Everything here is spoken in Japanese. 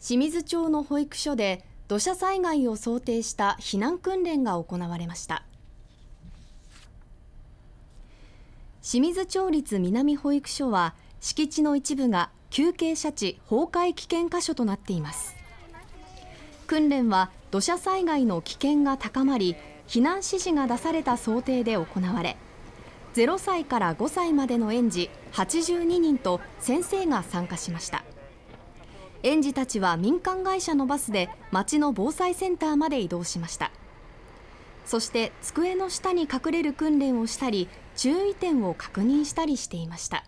清水町の保育所で土砂災害を想定した避難訓練が行われました清水町立南保育所は敷地の一部が休憩斜地崩壊危険箇所となっています訓練は土砂災害の危険が高まり避難指示が出された想定で行われ0歳から5歳までの園児82人と先生が参加しました園児たちは民間会社のバスで町の防災センターまで移動しましたそして机の下に隠れる訓練をしたり注意点を確認したりしていました